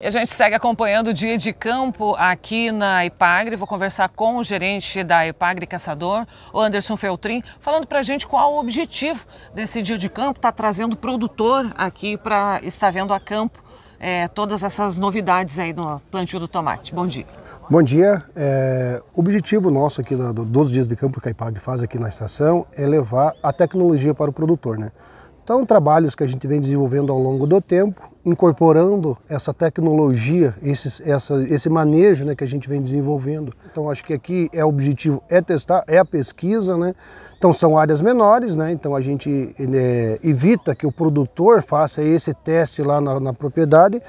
E a gente segue acompanhando o dia de campo aqui na Ipagre. Vou conversar com o gerente da Ipagre Caçador, o Anderson Feltrin, falando para a gente qual o objetivo desse dia de campo. tá trazendo produtor aqui para estar vendo a campo é, todas essas novidades aí no plantio do tomate. Bom dia. Bom dia. É, o objetivo nosso aqui do, dos dias de campo que a Ipagre faz aqui na estação é levar a tecnologia para o produtor, né? Então, trabalhos que a gente vem desenvolvendo ao longo do tempo, incorporando essa tecnologia, esses, essa, esse manejo né, que a gente vem desenvolvendo. Então, acho que aqui é o objetivo é testar, é a pesquisa, né? Então, são áreas menores, né? Então, a gente é, evita que o produtor faça esse teste lá na, na propriedade,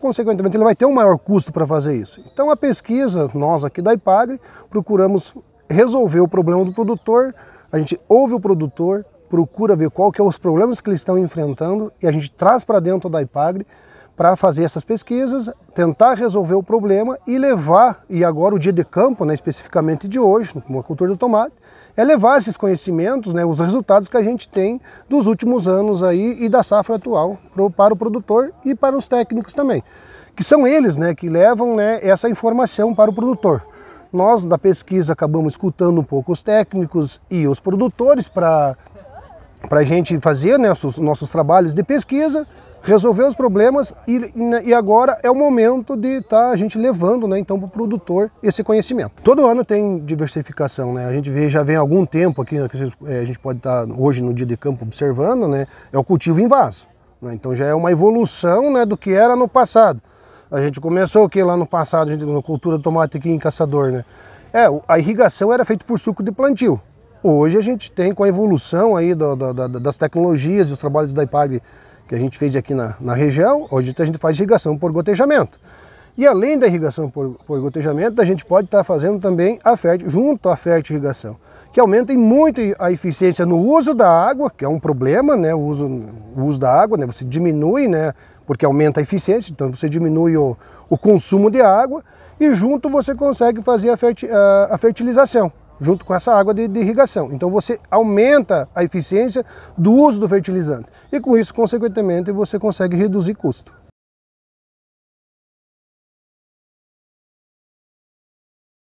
consequentemente ele vai ter um maior custo para fazer isso. Então, a pesquisa, nós aqui da IPAGRE, procuramos resolver o problema do produtor, a gente ouve o produtor, procura ver qual que é os problemas que eles estão enfrentando e a gente traz para dentro da IPAGRE para fazer essas pesquisas, tentar resolver o problema e levar, e agora o dia de campo, né, especificamente de hoje, como a cultura do tomate, é levar esses conhecimentos, né, os resultados que a gente tem dos últimos anos aí e da safra atual pro, para o produtor e para os técnicos também, que são eles né, que levam né, essa informação para o produtor. Nós da pesquisa acabamos escutando um pouco os técnicos e os produtores para para a gente fazer né, nossos, nossos trabalhos de pesquisa, resolver os problemas e, e agora é o momento de estar tá a gente levando né, então para o produtor esse conhecimento. Todo ano tem diversificação, né? a gente vê, já vem algum tempo aqui, né, é, a gente pode estar tá hoje no dia de campo observando, né? é o cultivo em vaso. Né? Então já é uma evolução né, do que era no passado. A gente começou o que lá no passado, a gente, na cultura do tomate aqui em Caçador, né? É, a irrigação era feita por suco de plantio. Hoje a gente tem, com a evolução aí do, do, do, das tecnologias e os trabalhos da IPAG que a gente fez aqui na, na região, hoje a gente faz irrigação por gotejamento. E além da irrigação por, por gotejamento, a gente pode estar tá fazendo também a fértil, junto à fértil irrigação, que aumenta muito a eficiência no uso da água, que é um problema, né? O uso, o uso da água, né? Você diminui, né? Porque aumenta a eficiência, então você diminui o, o consumo de água e junto você consegue fazer a, a, a fertilização junto com essa água de, de, irrigação. Então você aumenta a eficiência do uso do fertilizante e com isso, consequentemente, você consegue reduzir custo.